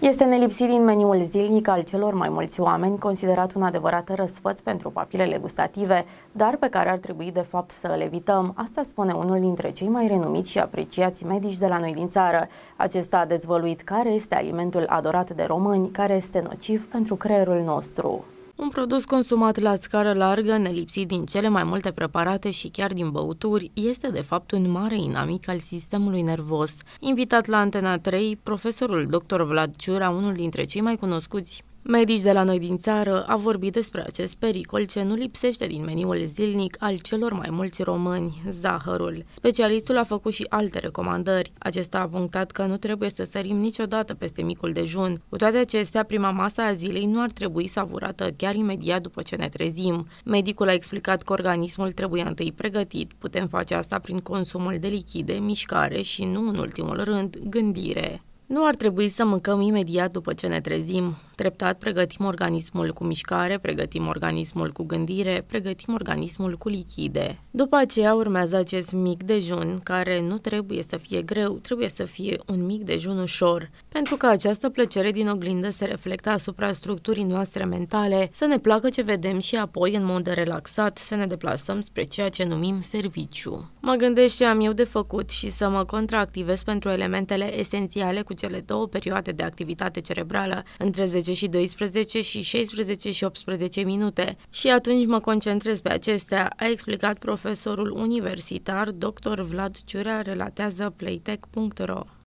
Este nelipsit din meniul zilnic al celor mai mulți oameni, considerat un adevărat răsfăț pentru papilele gustative, dar pe care ar trebui de fapt să le evităm. Asta spune unul dintre cei mai renumiți și apreciați medici de la noi din țară. Acesta a dezvăluit care este alimentul adorat de români, care este nociv pentru creierul nostru. Un produs consumat la scară largă, nelipsit din cele mai multe preparate și chiar din băuturi, este de fapt un mare inamic al sistemului nervos. Invitat la Antena 3, profesorul dr. Vlad Ciura, unul dintre cei mai cunoscuți Medici de la noi din țară au vorbit despre acest pericol ce nu lipsește din meniul zilnic al celor mai mulți români, zahărul. Specialistul a făcut și alte recomandări. Acesta a punctat că nu trebuie să sărim niciodată peste micul dejun. Cu toate acestea, prima masă a zilei nu ar trebui savurată chiar imediat după ce ne trezim. Medicul a explicat că organismul trebuie întâi pregătit. Putem face asta prin consumul de lichide, mișcare și, nu în ultimul rând, gândire. Nu ar trebui să mâncăm imediat după ce ne trezim. Treptat pregătim organismul cu mișcare, pregătim organismul cu gândire, pregătim organismul cu lichide. După aceea urmează acest mic dejun, care nu trebuie să fie greu, trebuie să fie un mic dejun ușor, pentru că această plăcere din oglindă se reflectă asupra structurii noastre mentale, să ne placă ce vedem și apoi, în mod relaxat, să ne deplasăm spre ceea ce numim serviciu. Mă gândesc ce am eu de făcut și să mă contractivez pentru elementele esențiale cu cele două perioade de activitate cerebrală, între 10 și 12 și 16 și 18 minute, și atunci mă concentrez pe acestea, a explicat profesorul universitar dr. Vlad Ciurea, relatează playtech.ro.